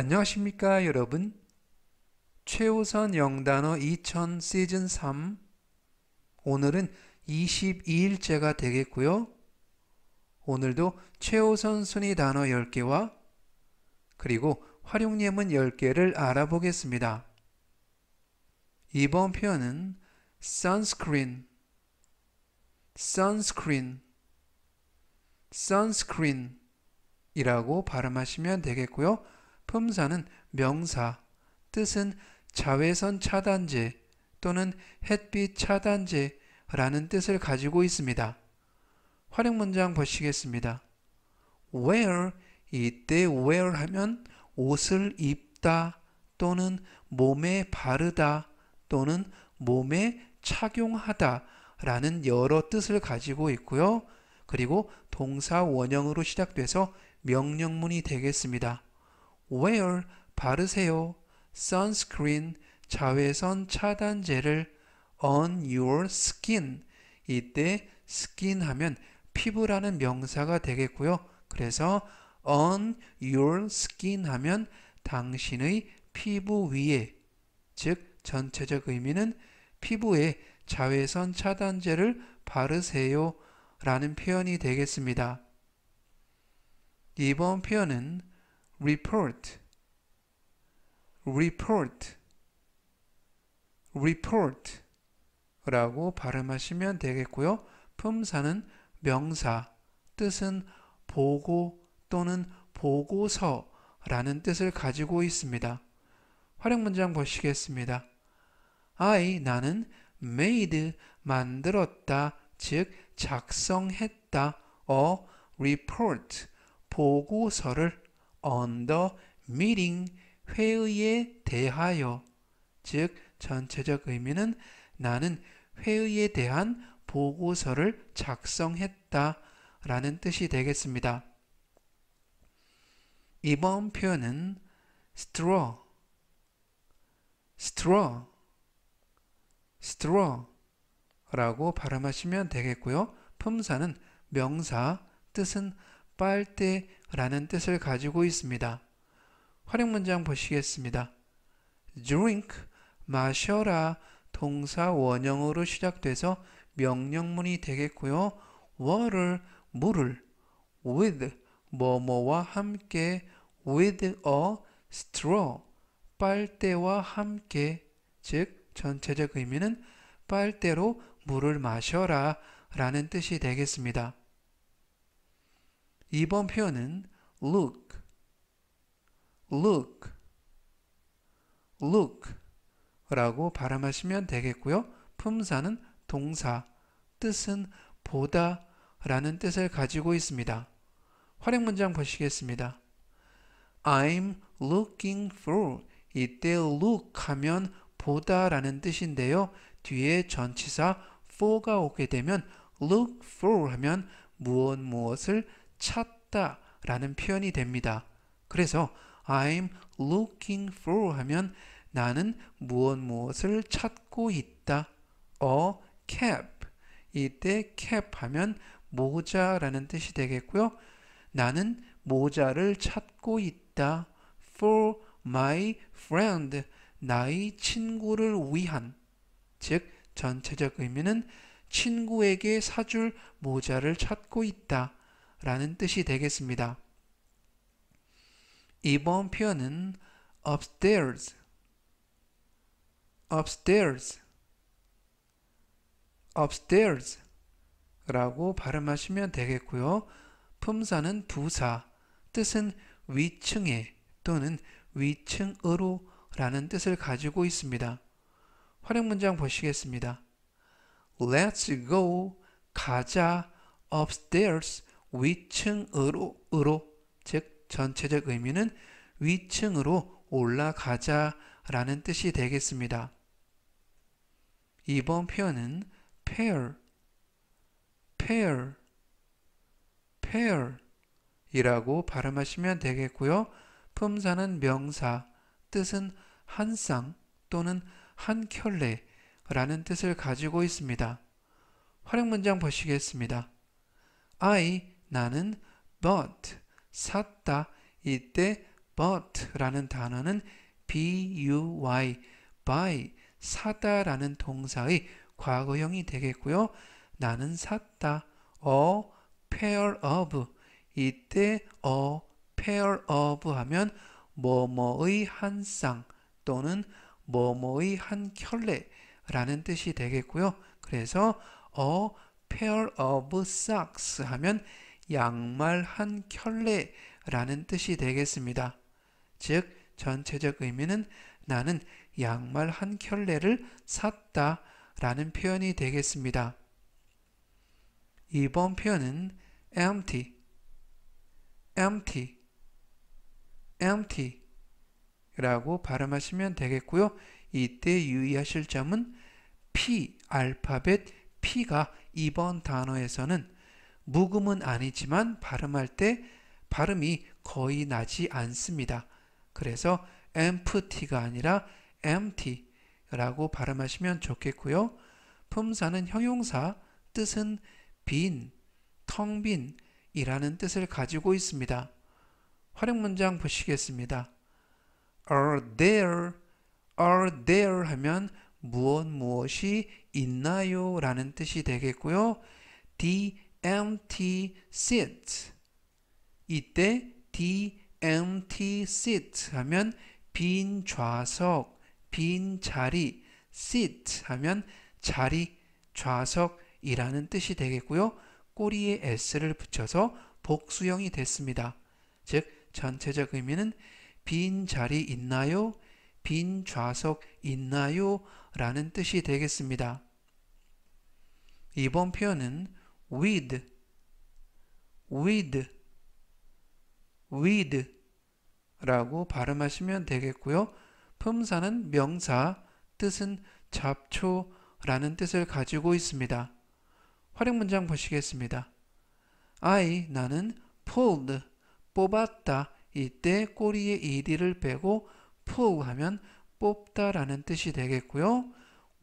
안녕하십니까 여러분 최우선 영단어 2000 시즌 3 오늘은 22일째가 되겠고요 오늘도 최우선 순위 단어 10개와 그리고 활용 예문 10개를 알아보겠습니다 이번 표현은 sunscreen sunscreen sunscreen 이라고 발음하시면 되겠고요 품사는 명사, 뜻은 자외선 차단제 또는 햇빛 차단제라는 뜻을 가지고 있습니다. 활용 문장 보시겠습니다. wear 이때 wear 하면 옷을 입다 또는 몸에 바르다 또는 몸에 착용하다 라는 여러 뜻을 가지고 있고요. 그리고 동사 원형으로 시작돼서 명령문이 되겠습니다. wear 바르세요. sunscreen 자외선 차단제를 on your skin 이때 skin 하면 피부라는 명사가 되겠고요. 그래서 on your skin 하면 당신의 피부 위에 즉 전체적 의미는 피부에 자외선 차단제를 바르세요 라는 표현이 되겠습니다. 이번 표현은 report report report 라고 발음하시면 되겠고요. 품사는 명사, 뜻은 보고 또는 보고서라는 뜻을 가지고 있습니다. 활용 문장 보시겠습니다. I 나는 made 만들었다 즉 작성했다 a report 보고서를 on the meeting 회의에 대하여 즉 전체적 의미는 나는 회의에 대한 보고서를 작성했다 라는 뜻이 되겠습니다. 이번 표현은 straw, straw, straw 라고 발음하시면 되겠고요. 품사는 명사, 뜻은 빨대라는 뜻을 가지고 있습니다. 활용 문장 보시겠습니다. drink, 마셔라 동사 원형으로 시작돼서 명령문이 되겠고요. water, 물을 with, 뭐뭐와 함께 with a straw, 빨대와 함께 즉 전체적 의미는 빨대로 물을 마셔라 라는 뜻이 되겠습니다. 이번 표현은 look, look, look 라고 발음하시면 되겠고요. 품사는 동사, 뜻은 보다 라는 뜻을 가지고 있습니다. 활용 문장 보시겠습니다. I'm looking t h r 이때 look 하면 보다 라는 뜻인데요. 뒤에 전치사 for가 오게 되면 look for 하면 무엇 무엇을 찾다 라는 표현이 됩니다. 그래서 I'm looking for 하면 나는 무엇 무엇을 찾고 있다. 어 cap 이때 cap 하면 모자라는 뜻이 되겠고요. 나는 모자를 찾고 있다. for my friend 나의 친구를 위한 즉 전체적 의미는 친구에게 사줄 모자를 찾고 있다. 라는 뜻이 되겠습니다. 이번 표현은 upstairs, upstairs, upstairs 라고 발음하시면 되겠고요. 품사는 부사, 뜻은 위층에 또는 위층으로 라는 뜻을 가지고 있습니다. 활용 문장 보시겠습니다. Let's go, 가자, upstairs 위층으로 으로, 즉 전체적 의미는 위층으로 올라가자라는 뜻이 되겠습니다. 이번 표현은 pair, pair, pair 이라고 발음하시면 되겠고요. 품사는 명사, 뜻은 한 쌍 또는 한 켤레라는 뜻을 가지고 있습니다. 활용 문장 보시겠습니다. I 나는 b o u t 샀다. 이때 b u t 라는 단어는 by, by, 사다라는 동사의 과거형이 되겠고요. 나는 샀다. a pair of, 이때 a pair of 하면 뭐뭐의 한 쌍 또는 뭐뭐의 한 켤레라는 뜻이 되겠고요. 그래서 a pair of socks 하면 양말 한 켤레라는 뜻이 되겠습니다. 즉 전체적 의미는 나는 양말 한 켤레를 샀다 라는 표현이 되겠습니다. 이번 표현은 empty, empty, empty 라고 발음하시면 되겠고요. 이때 유의하실 점은 P 알파벳 P가 이번 단어에서는 묵음은 아니지만 발음할 때 발음이 거의 나지 않습니다. 그래서 empty가 아니라 empty라고 발음하시면 좋겠고요. 품사는 형용사, 뜻은 빈, 텅 빈이라는 뜻을 가지고 있습니다. 활용 문장 보시겠습니다. are there, are there 하면 무엇 무엇이 있나요? 라는 뜻이 되겠고요. empty seat. 이때 the empty seat 하면 빈 좌석, 빈 자리, seat 하면 자리, 좌석이라는 뜻이 되겠고요. 꼬리에 s를 붙여서 복수형이 됐습니다. 즉 전체적 의미는 빈 자리 있나요? 빈 좌석 있나요? 라는 뜻이 되겠습니다. 이번 표현은 with with with 라고 발음하시면 되겠고요. 품사는 명사, 뜻은 잡초라는 뜻을 가지고 있습니다. 활용 문장 보시겠습니다. I, 나는 pulled, 뽑았다. 이때 꼬리에 ed를 빼고 pull 하면 뽑다라는 뜻이 되겠고요.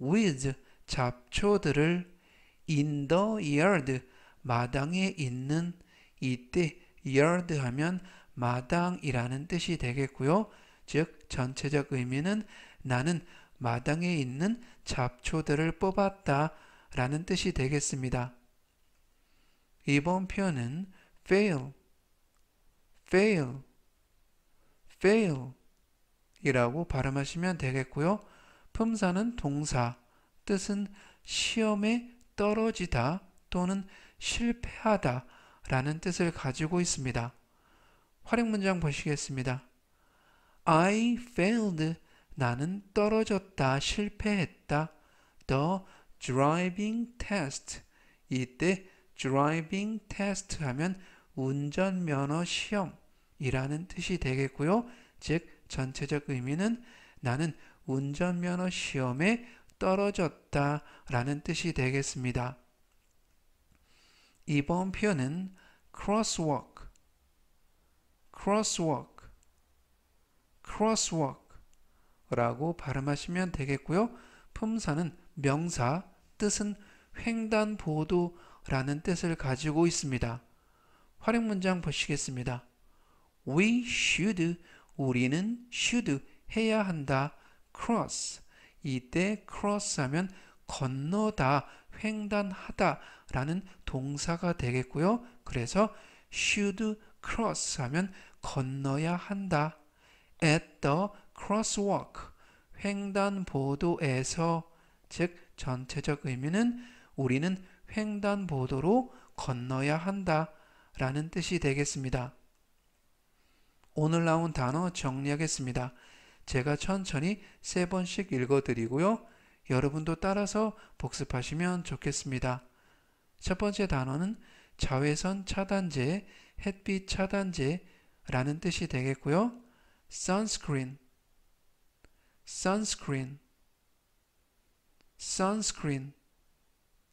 with, 잡초들을 in the yard 마당에 있는 이때 yard 하면 마당이라는 뜻이 되겠고요. 즉 전체적 의미는 나는 마당에 있는 잡초들을 뽑았다 라는 뜻이 되겠습니다. 이번 표현은 fail, fail, fail 이라고 발음하시면 되겠고요. 품사는 동사, 뜻은 시험에 떨어지다 또는 실패하다 라는 뜻을 가지고 있습니다. 활용 문장 보시겠습니다. I failed. 나는 떨어졌다, 실패했다. The driving test. 이때 driving test 하면 운전면허 시험이라는 뜻이 되겠고요. 즉 전체적 의미는 나는 운전면허 시험에 떨어졌다 라는 뜻이 되겠습니다. 이번 표현은 crosswalk, crosswalk, crosswalk 라고 발음하시면 되겠고요. 품사는 명사, 뜻은 횡단보도라는 뜻을 가지고 있습니다. 활용 문장 보시겠습니다. We should, 우리는 should 해야 한다. cross, 이때 cross 하면 건너다, 횡단하다 라는 동사가 되겠고요. 그래서 should cross 하면 건너야 한다. at the crosswalk 횡단보도에서 즉 전체적 의미는 우리는 횡단보도로 건너야 한다 라는 뜻이 되겠습니다. 오늘 나온 단어 정리하겠습니다. 제가 천천히 세 번씩 읽어드리고요. 여러분도 따라서 복습하시면 좋겠습니다. 첫 번째 단어는 자외선 차단제, 햇빛 차단제라는 뜻이 되겠고요. sunscreen, sunscreen, sunscreen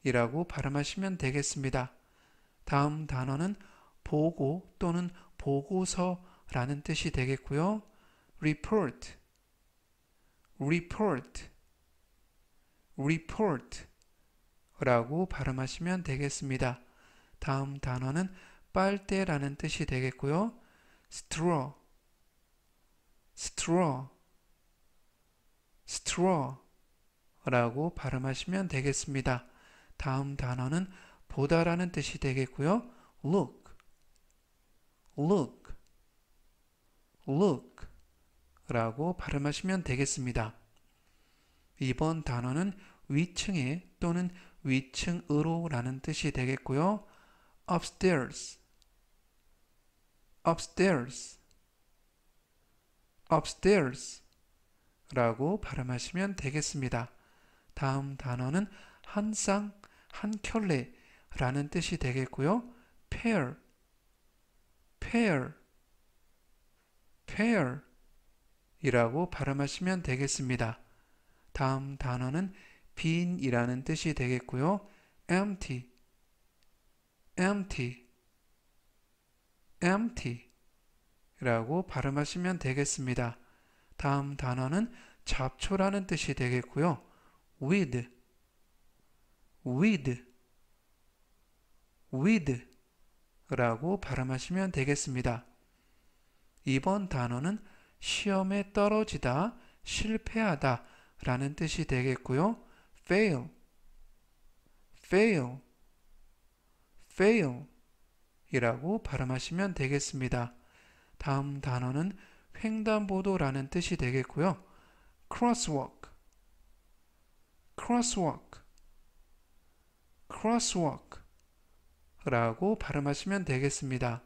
이라고 발음하시면 되겠습니다. 다음 단어는 보고 또는 보고서라는 뜻이 되겠고요. report, report, report 라고 발음하시면 되겠습니다. 다음 단어는 빨대라는 뜻이 되겠고요. straw, straw, straw 라고 발음하시면 되겠습니다. 다음 단어는 보다라는 뜻이 되겠고요. look, look, look 라고 발음하시면 되겠습니다. 이번 단어는 위층에 또는 위층으로 라는 뜻이 되겠고요. upstairs, upstairs, upstairs 라고 발음하시면 되겠습니다. 다음 단어는 한 쌍, 한 켤레 라는 뜻이 되겠고요. pair, pair, pair 이라고 발음하시면 되겠습니다. 다음 단어는 빈이라는 뜻이 되겠고요. empty, empty, empty 라고 발음하시면 되겠습니다. 다음 단어는 잡초라는 뜻이 되겠고요. weed, weed, weed 라고 발음하시면 되겠습니다. 이번 단어는 시험에 떨어지다, 실패하다 라는 뜻이 되겠고요. fail, fail, fail 이라고 발음하시면 되겠습니다. 다음 단어는 횡단보도라는 뜻이 되겠고요. crosswalk, crosswalk, crosswalk 라고 발음하시면 되겠습니다.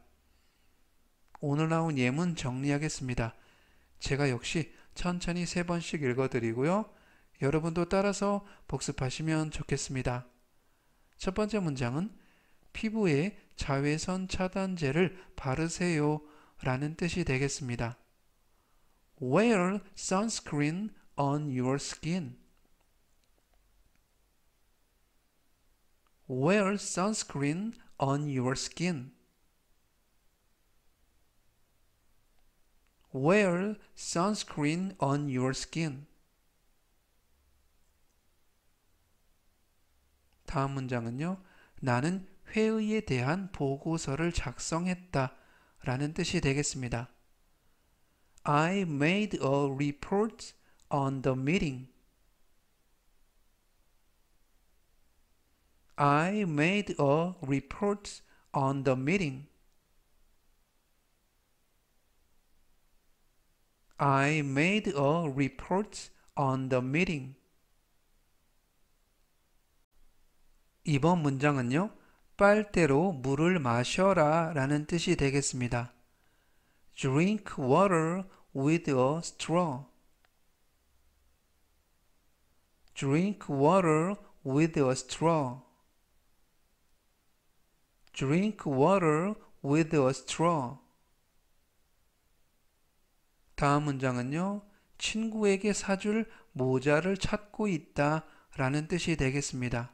오늘 나온 예문 정리하겠습니다. 제가 역시 천천히 세 번씩 읽어드리고요. 여러분도 따라서 복습하시면 좋겠습니다. 첫 번째 문장은 피부에 자외선 차단제를 바르세요 라는 뜻이 되겠습니다. Wear sunscreen on your skin. Wear sunscreen on your skin. wear sunscreen on your skin. 다음 문장은요. 나는 회의에 대한 보고서를 작성했다 라는 뜻이 되겠습니다. I made a report on the meeting. I made a report on the meeting. I made a report on the meeting. 이번 문장은요. 빨대로 물을 마셔라 라는 뜻이 되겠습니다. Drink water with a straw. Drink water with a straw. Drink water with a straw. 다음 문장은요. 친구에게 사줄 모자를 찾고 있다 라는 뜻이 되겠습니다.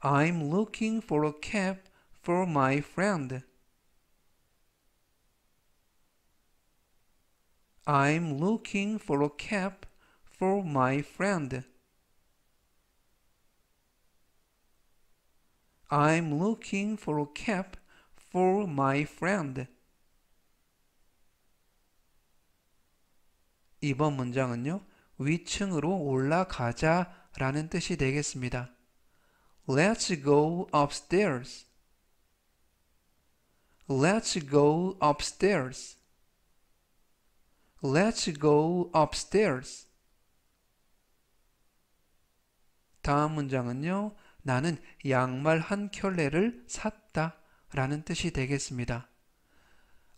I'm looking for a cap for my friend. I'm looking for a cap for my friend. I'm looking for a cap for my friend. 2번 문장은요. 위층으로 올라가자 라는 뜻이 되겠습니다. Let's go upstairs. Let's go upstairs. Let's go upstairs. 다음 문장은요. 나는 양말 한 켤레를 샀다 라는 뜻이 되겠습니다.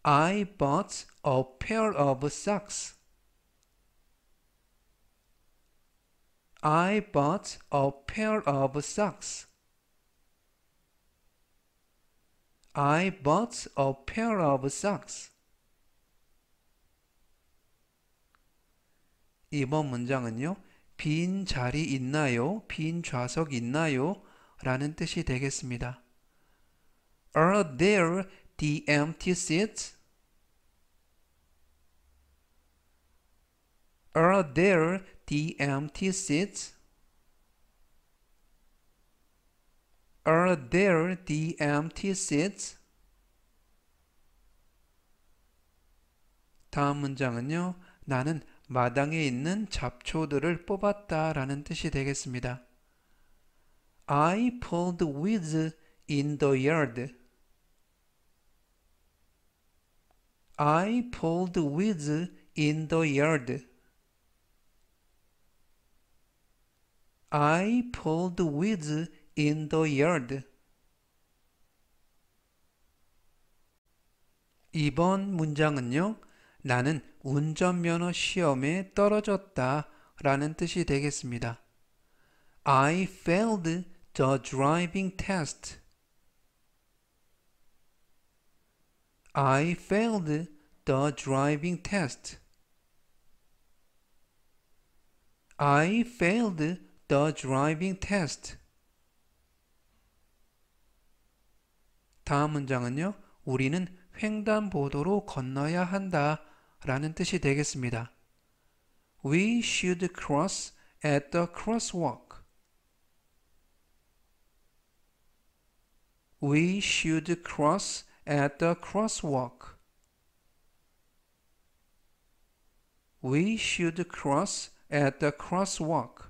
I bought a pair of socks. I bought a pair of socks. I bought a pair of socks. 이번 문장은요. 빈 자리 있나요? 빈 좌석 있나요? 라는 뜻이 되겠습니다. Are there the empty seats? Are there the empty seats? Are there the empty seats? 다음 문장은요. 나는 마당에 있는 잡초들을 뽑았다 라는 뜻이 되겠습니다. I pulled weeds in the yard. I pulled weeds in the yard. I pulled weeds in the yard. 이번 문장은요. 나는 운전면허 시험에 떨어졌다 라는 뜻이 되겠습니다. I failed the driving test. I failed the driving test. I failed the driving test. 다음 문장은요. 우리는 횡단보도로 건너야 한다 라는 뜻이 되겠습니다. We should cross at the crosswalk. We should cross at the crosswalk. We should cross at the crosswalk.